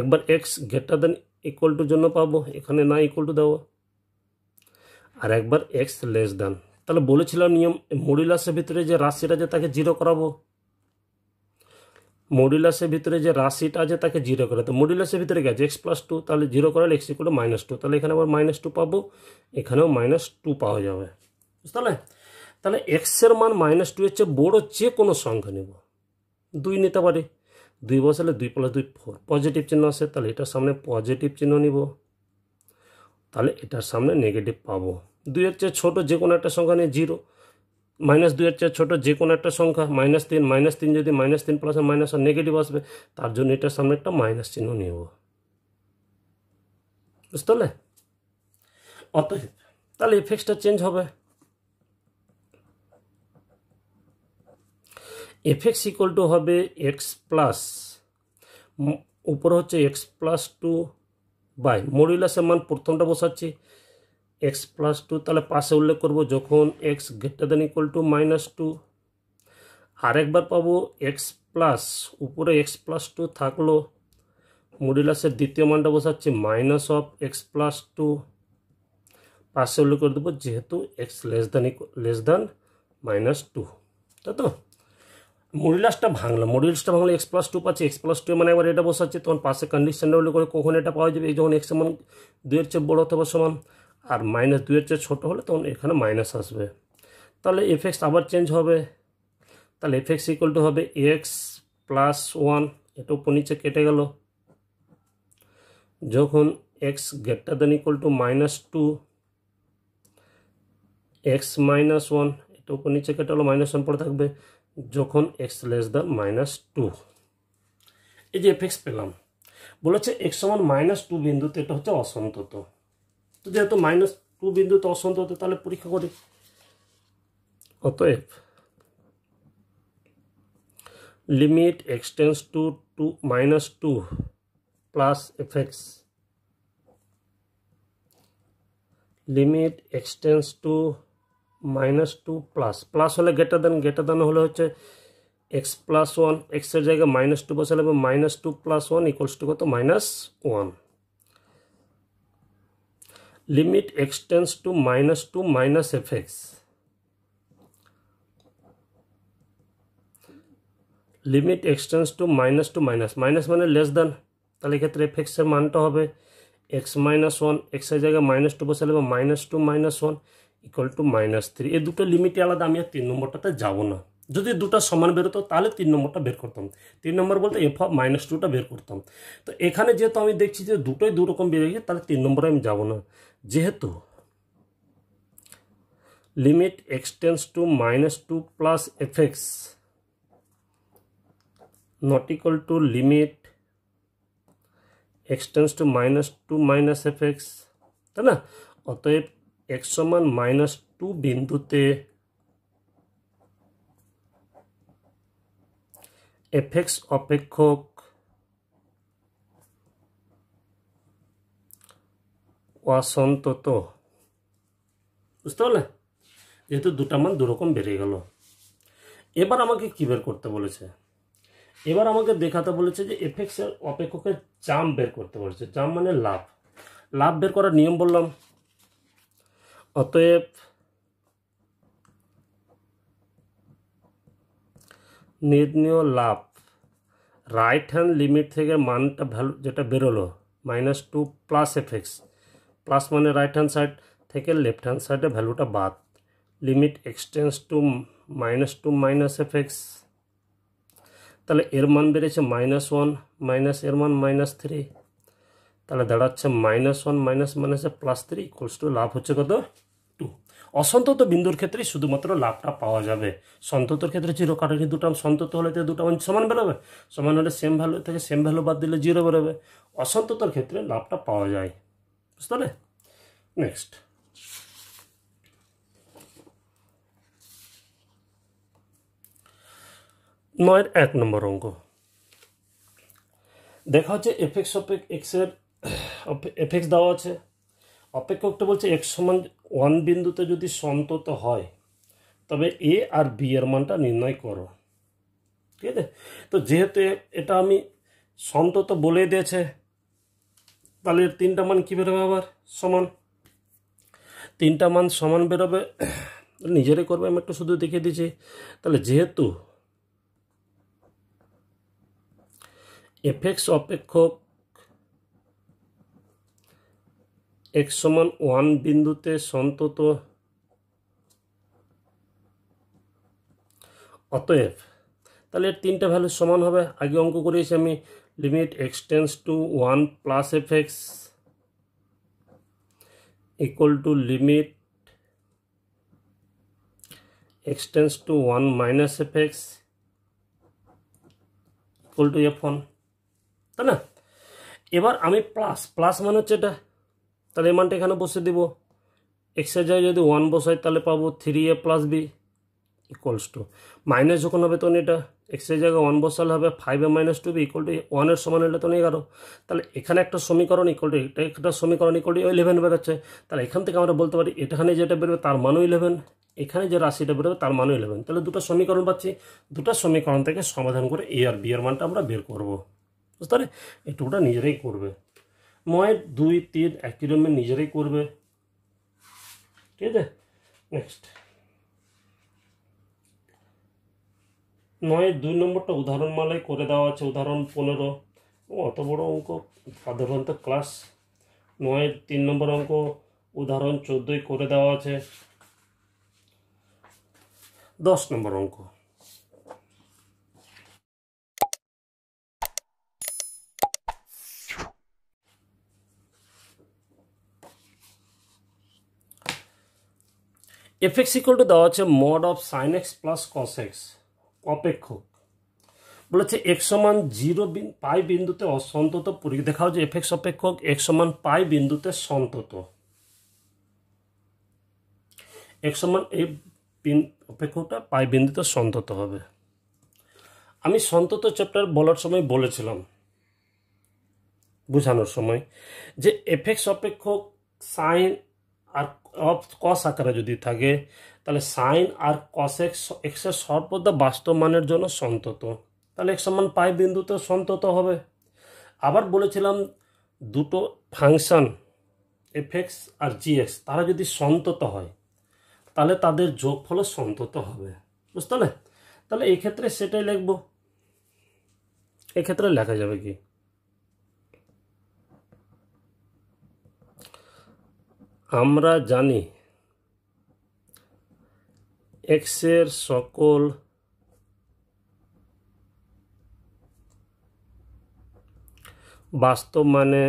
একবার এক্স গ্রেটার দেন ইকুয়াল টুর জন্য পাবো এখানে না ইকুয়াল টু দেবো আর একবার এক্স লেস দেন তাহলে বলেছিলাম নিয়ম মডিউলাসের ভিতরে যে রাশিটা যে তাকে জিরো করাবো মডুলাসের ভিতরে যে রাশিটা আছে তাকে জিরো করে তো মডুলাসের ভিতরে গেছে এক্স প্লাস টু তাহলে জিরো করালে এক্স ইকুয়াল মাইনাস টু তাহলে এখানে আবার মাইনাস টু পাবো এখানেও মাইনাস টু পাওয়া যাবে বুঝতে তাহলে এক্সের মান মাইনাস টু হচ্ছে বড়ো যে কোনো সংখ্যা নেব দুই নিতে পারি দুই বসালে দুই প্লাস দুই ফোর পজিটিভ চিহ্ন আসে তাহলে এটার সামনে পজিটিভ চিহ্ন নিব তাহলে এটার সামনে নেগেটিভ পাবো দুইয়ের চেয়ে ছোটো যে কোনো একটা সংখ্যা নিয়ে জিরো মাইনাস দুইয়ের চেয়ে ছোটো যে কোনো একটা সংখ্যা মাইনাস তিন মাইনাস তিন যদি মাইনাস তিন প্লাসে মাইনাস আর নেগেটিভ আসবে তার জন্য এটার সামনে একটা মাইনাস চিহ্ন নেব বুঝতে পারলে অতএব তাহলে এফেক্সটা চেঞ্জ হবে এফেক্স ইকুয়াল টু হবে এক্স প্লাস উপরে হচ্ছে এক্স প্লাস টু বাই মডিউলাসের মান প্রথমটা বসাচ্ছি এক্স প্লাস টু তাহলে পাশে উল্লেখ করব যখন x greater than equal to minus two আরেকবার পাবো এক্স প্লাস উপরে এক্স প্লাস টু থাকলো মুডিলাসের দ্বিতীয় মানটা বসাচ্ছি minus of x plus two পাশে উল্লেখ করে দেবো যেহেতু x less than less than minus two তাই তো মুডিলাসটা ভাঙলো মডিলাসটা ভাঙলো এক্স প্লাস টু পাচ্ছে এক্স প্লাস টু মানে একবার এটা বসাচ্ছে তখন পাশে কন্ডিশনটা উল্লেখ করে কখন এটা পাওয়া যাবে যখন এক্স সমান দুয়ের চেয়ে বড় অথবা সমান আর মাইনাস দুয়ের চেয়ে ছোটো হলে তখন এখানে মাইনাস আসবে তাহলে এফেক্স আবার চেঞ্জ হবে তাহলে এফেক্স ইকুয়াল টু হবে এক্স প্লাস ওয়ান এটা উপর নিচে কেটে গেল যখন x greater than equal to minus two x minus one এটা উপর নিচে কেটে গেলো মাইনাস ওয়ান পরে থাকবে যখন x less than minus two এই যে এফেক্স পেলাম বলেছে এক্স সমান মাইনাস টু বিন্দুতে এটা হচ্ছে অসন্তত তো যেহেতু মাইনাস টু বিন্দুতে অসন্তত তাহলে পরীক্ষা করি অতএব limit x tends to two minus two plus f x limit x tends to minus two plus plus হলে গেটার দেন গেটার দেন হলে হচ্ছে এক্স প্লাস ওয়ান এক্সের জায়গায় মাইনাস টু বসালে minus two plus one equals to কত minus one limit extends to minus 2 minus fx. Limit x tends to minus two minus minus মানে লেস দেন তাহলে এক্ষেত্রে এফ এক্সের মানটা হবে এক্স মাইনাস ওয়ান এক্সের জায়গায় মাইনাস টু বসালে minus two minus one equal to minus three এই দুটো লিমিটে আলাদা আমি আর তিন নম্বরটাতে যাবো না যদি দুটো সমান বেরোতো তাহলে তিন নম্বরটা বের করতাম তিন নম্বর বলতে এফ অফ মাইনাস টুটা বের করতাম তো এখানে যেহেতু আমি দেখছি যে দুটোই দুরকম হয়েছে তাহলে তিন নম্বরে আমি যাব না যেহেতু limit x tends to minus two plus f x not equal to limit x tends to minus two minus f x তাই না অতএব এক্স সমান মাইনাস টু বিন্দুতে এফেক্স অপেক্ষক অসন্তত বুঝতে পারলে যেহেতু দুটা মান দুরকম বেড়ে গেল এবার আমাকে কী বের করতে বলেছে এবার আমাকে দেখাতে বলেছে যে এফেক্সের অপেক্ষকের চাম বের করতে বলেছে চাম মানে লাভ লাভ বের করার নিয়ম বললাম অতএব নির্ণয় লাভ রাইট হ্যান্ড লিমিট থেকে মানটা ভ্যালু যেটা বেরোলো minus two plus f x plus মানে রাইট হ্যান্ড সাইড থেকে লেফট হ্যান্ড সাইডে ভ্যালুটা বাদ limit x tends to minus two minus f x তাহলে এর মান বেড়েছে মাইনাস ওয়ান মাইনাস এর মান মাইনাস থ্রি তাহলে দাঁড়াচ্ছে মাইনাস ওয়ান মাইনাস মাইনাসে প্লাস থ্রি ইকুয়ালস টু লাভ হচ্ছে কত অসন্তত বিন্দুর ক্ষেত্রে শুধুমাত্র লাভটা পাওয়া যাবে সন্ততর ক্ষেত্রে জিরো কারণ দুটো সন্তত হলে তো দুটো সমান বেরোবে সমান হলে সেম ভ্যালু থেকে সেম ভ্যালু বাদ দিলে জিরো বেরোবে অসন্ততর ক্ষেত্রে লাভটা পাওয়া যায় বুঝতে পারলে নেক্সট নয়ের এক নম্বর অঙ্ক দেখা হচ্ছে এফেক্স অপেক এক্সের এফেক্স দেওয়া আছে অপেক্ষকটা বলছে এক্স সমান ওয়ান বিন্দুতে যদি সন্তত হয় তবে এ আর বি এর মানটা নির্ণয় করো ঠিক আছে তো যেহেতু এটা আমি সন্তত বলে দিয়েছে তাহলে এর তিনটা মান কী বেরোবে আবার সমান তিনটা মান সমান বেরোবে নিজেরাই করবে আমি একটু শুধু দেখিয়ে দিচ্ছি তাহলে যেহেতু এফেক্স অপেক্ষক এক্স সমান ওয়ান বিন্দুতে সন্তত অতএব তাহলে এর তিনটা ভ্যালু সমান হবে আগে অঙ্ক করিয়েছি আমি limit x tends to one plus f x equal to limit x tends to one minus f x equal to f one তাই না এবার আমি প্লাস প্লাস মানে হচ্ছে এটা তাহলে মানটা এখানে বসে দেবো এক্সের জায়গায় যদি ওয়ান বসাই তাহলে পাবো three a plus b equals to minus যখন হবে তখন এটা এক্সের জায়গায় ওয়ান বসালে হবে five a minus two b equal to ওয়ানের সমান হলে তখন এগারো তাহলে এখানে একটা সমীকরণ ইকুয়াল টু এটা একটা সমীকরণ ইকুয়াল টু ইলেভেন বেরোচ্ছে তাহলে এখান থেকে আমরা বলতে পারি এখানে যেটা বেরোবে তার মানও ইলেভেন এখানে যে রাশিটা বেরোবে তার মানও ইলেভেন তাহলে দুটো সমীকরণ পাচ্ছি দুটো সমীকরণ থেকে সমাধান করে এ আর বি এর মানটা আমরা বের করবো বুঝতে পারে এটুকুটা নিজেরাই করবে ময় দুই তিন অ্যাকুরিয়ামে নিজেরাই করবে ঠিক আছে নেক্সট নয় দুই নম্বরটা উদাহরণ মালাই করে দেওয়া আছে উদাহরণ পনেরো অত বড় অঙ্ক সাধারণত ক্লাস নয় তিন নম্বর অঙ্ক উদাহরণ চোদ্দোই করে দেওয়া আছে দশ নম্বর অঙ্ক এফ এক্স ইকুয়াল টু দেওয়া হচ্ছে mod of sine x plus cos x অপেক্ষক বলেছে এক সমান জিরো পাই বিন্দুতে অসন্তত দেখাও যে এফ এক্স অপেক্ষক এক সমান পাই বিন্দুতে সন্তত এক সমান এই অপেক্ষকটা পাই বিন্দুতে সন্তত হবে আমি সন্তত চ্যাপ্টার বলার সময় বলেছিলাম বোঝানোর সময় যে এফেক্স অপেক্ষক সাইন আর অফ কস আকারে যদি থাকে তাহলে সাইন আর কস এক্স এক্সের সর্বদা বাস্তব মানের জন্য সন্তত তাহলে এক সমান পাই বিন্দুতে সন্তত হবে আবার বলেছিলাম দুটো ফাংশন এফএক্স আর জিএক্স তারা যদি সন্তত হয় তাহলে তাদের যোগ ফলে সন্তত হবে বুঝতে না তাহলে এক্ষেত্রে সেটাই লিখবো এক্ষেত্রে লেখা যাবে কি আমরা জানি এক্সের সকল বাস্তব মানে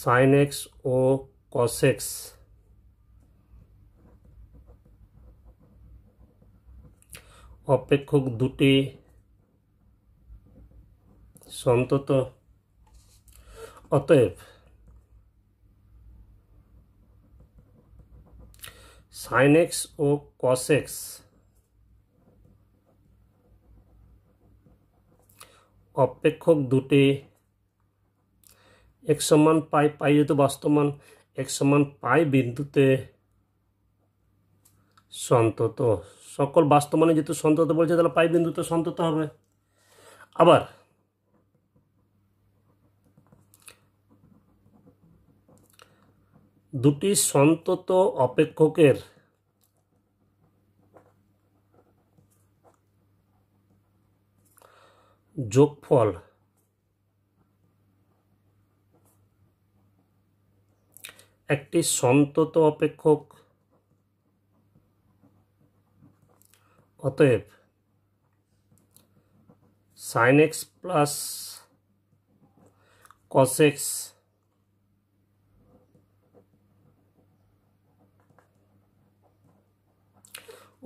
সাইন এক্স ও কসেক্স অপেক্ষক দুটি সন্তত অতএব সাইন এক্স ও কস এক্স অপেক্ষক দুটি এক সমান পাই পাই যেহেতু বাস্তবান এক সমান পাই বিন্দুতে সন্তত সকল বাস্তবানে যেহেতু সন্তত বলছে তাহলে পাই বিন্দুতে সন্তত হবে আবার দুটি সন্তত অপেক্ষকের যোগফল একটি সন্তত অপেক্ষক অতএব sine x plus cos x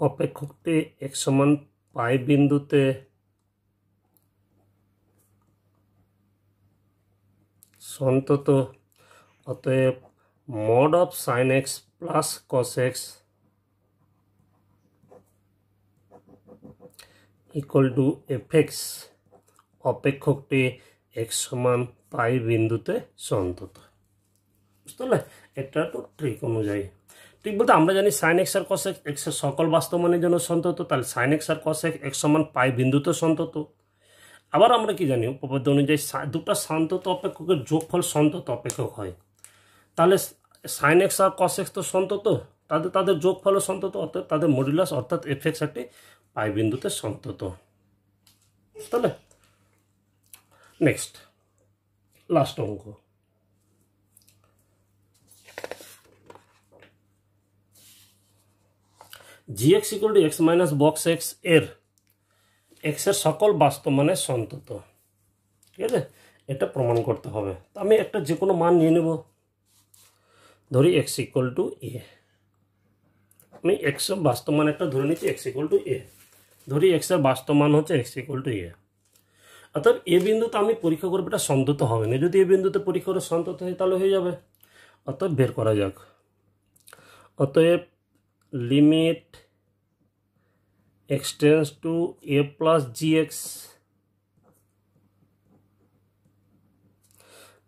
অপেক্ষকটি এক সমান পাই বিন্দুতে সন্তত অতএব mod of sine x plus cos x equal to f x অপেক্ষকটি এক সমান পাই বিন্দুতে সন্তত বুঝতে পারলে এটা তো ট্রিক অনুযায়ী ঠিক বলতে আমরা জানি সাইন এক্স আর কস এক্স সকল বাস্তব মানের জন্য সন্তত তাহলে সাইন এক্স আর কস এক্স সমান পাই বিন্দুতে সন্তত আবার আমরা কি জানি উপপাদ্য অনুযায়ী দুটো সন্তত অপেক্ষকের যোগফল সন্তত অপেক্ষক হয় তাহলে সাইন এক্স আর কস এক্স তো সন্তত তাদের তাদের যোগফল সন্তত অর্থাৎ তাদের মডুলাস অর্থাৎ এফ এক্স একটি পাই বিন্দুতে সন্তত তাহলে নেক্সট লাস্ট অঙ্ক g x equal to x minus box x এর এক্সের সকল বাস্তব মানে সন্তত ঠিক আছে এটা প্রমাণ করতে হবে তো আমি একটা যে কোনো মান নিয়ে নেব ধরি এক্স ইকুয়াল টু এ আমি এক্সের বাস্তব মান একটা ধরে নিচ্ছি এক্স ইকুয়াল টু এ ধরি এক্সের বাস্তব মান হচ্ছে এক্স ইকুয়াল টু এ অর্থাৎ এ বিন্দুতে আমি পরীক্ষা করবো এটা সন্তত হবে না যদি এ বিন্দুতে পরীক্ষা করে সন্তত হয় তাহলে হয়ে যাবে অর্থাৎ বের করা যাক অতএব limit x tends to a plus gx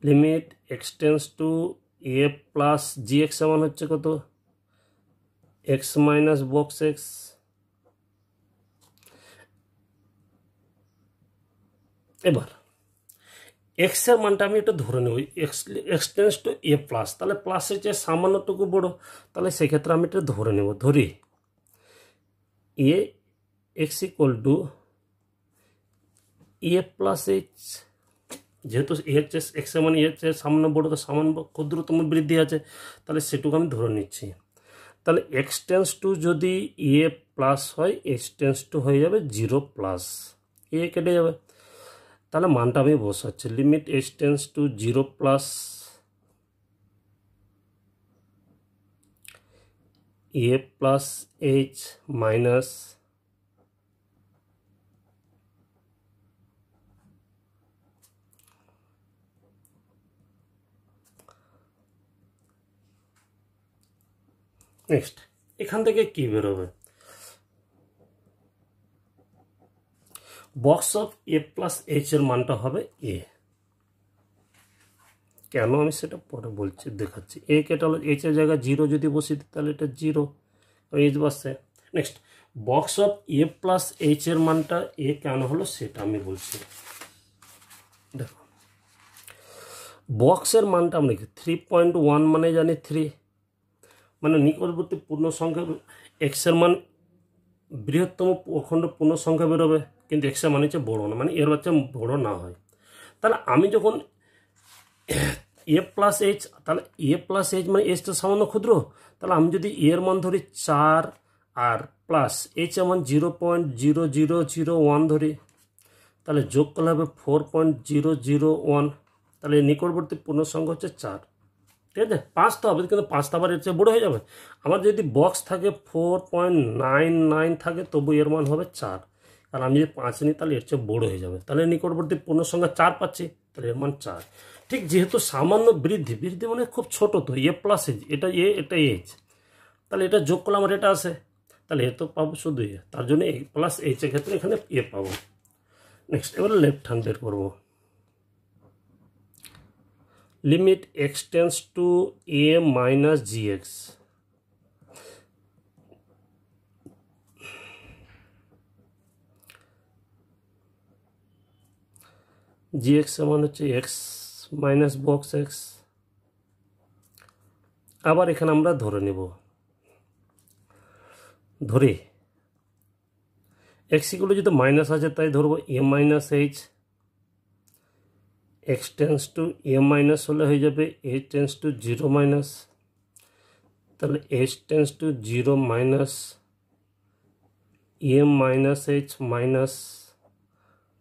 limit x tends to a plus gx সমান হচ্ছে কত x minus box x এবার এক্সের মানটা আমি একটু ধরে নেব x x tends to a plus তাহলে প্লাসের যে সামান্যটুকু বড় তাহলে সেক্ষেত্রে আমি এটা ধরে নেব ধরি a x equal to a plus h যেহেতু এর এক্স এক্সের মানে এর সামান্য বড় তো সামান্য ক্ষুদ্রতম বৃদ্ধি আছে তাহলে সেটুকু আমি ধরে নিচ্ছি তাহলে এক্স টেন্স টু যদি এ প্লাস হয় এক্স টেন্স টু হয়ে যাবে জিরো প্লাস এ কেটে যাবে तेल मानटा बस आ limit x tends to zero plus a plus h minus next एखान कि बड़ोबे box of a plus h এর মানটা হবে এ কেন আমি সেটা পরে বলছি দেখাচ্ছি এ কেটা হলো এইচ এর জায়গায় জিরো যদি বসিয়ে দিই তাহলে এটা জিরো এইচ বসছে next box of a plus h এর মানটা এ কেন হলো সেটা আমি বলছি দেখো বক্সের মানটা আমরা কি থ্রি পয়েন্ট ওয়ান মানে জানি থ্রি মানে নিকটবর্তী পূর্ণ সংখ্যা এক্সের মান বৃহত্তম অখণ্ড পূর্ণ সংখ্যা বেরোবে কিন্তু এক্সট্রা মানে হচ্ছে বড়ো না মানে এর বাচ্চা বড়ো না হয় তাহলে আমি যখন এ প্লাস এইচ তাহলে এ প্লাস এইচ মানে এইচটা সামান্য ক্ষুদ্র তাহলে আমি যদি এর মান ধরি চার আর প্লাস এইচ এমন zero point zero zero zero one ধরি তাহলে যোগ করলে হবে four point zero zero one তাহলে নিকটবর্তী পূর্ণসংখ্যা হচ্ছে চার ঠিক আছে পাঁচ তো হবে কিন্তু পাঁচটা আবার এর চেয়ে বড়ো হয়ে যাবে আমার যদি বক্স থাকে ফোর পয়েন্ট নাইন নাইন থাকে তবু এর মান হবে চার আর আমি যদি পাঁচ নিই তাহলে এর চেয়ে বড় হয়ে যাবে তাহলে নিকটবর্তী পূর্ণ সংখ্যা চার পাচ্ছি তাহলে এর মান চার ঠিক যেহেতু সামান্য বৃদ্ধি বৃদ্ধি মানে খুব ছোট তো এ প্লাস এজ এটা এ এটা এইচ তাহলে এটা যোগ করলাম আমার এটা আছে তাহলে এ তো পাবো শুধু এ তার জন্য এ প্লাস এইচের ক্ষেত্রে এখানে এ পাবো নেক্সট এবার লেফট হ্যান্ড বের করবো limit x tends to a minus g x g x সমান হচ্ছে এক্স মাইনাস বক্স এক্স আবার এখানে আমরা ধরে নেব ধরে এক্স এক্সিগুলো যদি মাইনাস আছে তাই ধরবো m minus h x tends to m minus হলে হয়ে যাবে h tends to zero minus তাহলে h tends to zero minus m minus h minus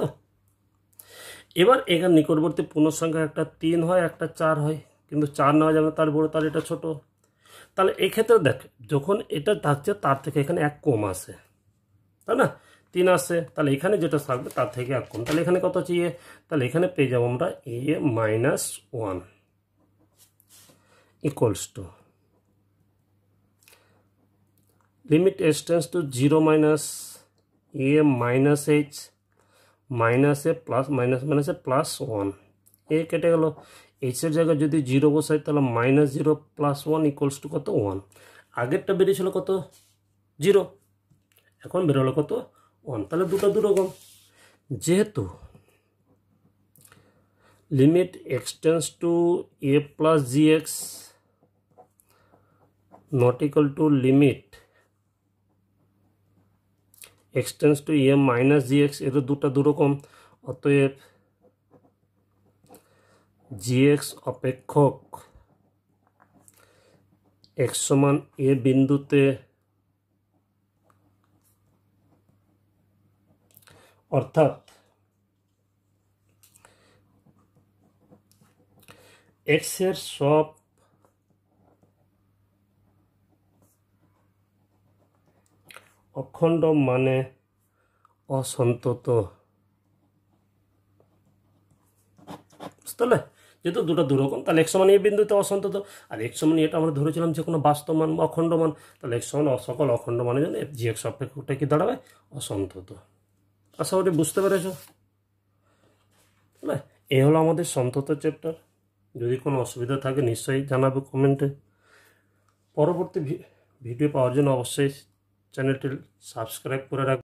তো এবার এখানে নিকটবর্তী পূর্ণসংখ্যা একটা তিন হয় একটা চার হয় কিন্তু চার নেওয়া যাবে তার বড় তার এটা ছোট তাহলে এক্ষেত্রে দেখ যখন এটা থাকছে তার থেকে এখানে এক কম আসে তাই না তিন আসে তাহলে এখানে যেটা থাকবে তার থেকে এক কম তাহলে এখানে কত হচ্ছে ইয়ে তাহলে এখানে পেয়ে যাবো আমরা এ ইয়ে minus one equals to limit extends to zero minus a ইয়ে মাইনাস এইচ মাইনাসে প্লাস মাইনাস মাইনাসে প্লাস ওয়ান এ কেটে গেল এইচের জায়গায় যদি জিরো বসাই তাহলে minus zero plus one equals to কত ওয়ান আগেরটা বেরিয়েছিল কত জিরো এখন বেরোলো কত ওয়ান তাহলে দুটো দুরকম যেহেতু limit x tends to a plus g x not equal to limit x tends to m minus g x এদের দুটা দুরকম অতএব জি এক্স অপেক্ষক এক্স সমান এ বিন্দুতে অর্থাৎ এক্সের সব অখণ্ড মানে অসন্তত বুঝতে যেহেতু দুটো দুরকম তাহলে একশো মানে এই বিন্দুতে অসন্তত আর একশো মানে এটা আমরা ধরেছিলাম যে কোনো বাস্তব মান বা অখণ্ড মান তাহলে এক সমান সকল অখণ্ড মানের জন্য জি এক সপেক্ষটা কি দাঁড়াবে অসন্তত আশা করি বুঝতে পেরেছ তাহলে এ হলো আমাদের সন্তত চ্যাপ্টার যদি কোনো অসুবিধা থাকে নিশ্চয়ই জানাবে কমেন্টে পরবর্তী ভিডিও পাওয়ার জন্য অবশ্যই चैनलটি সাবস্ক্রাইব করে রাখবেন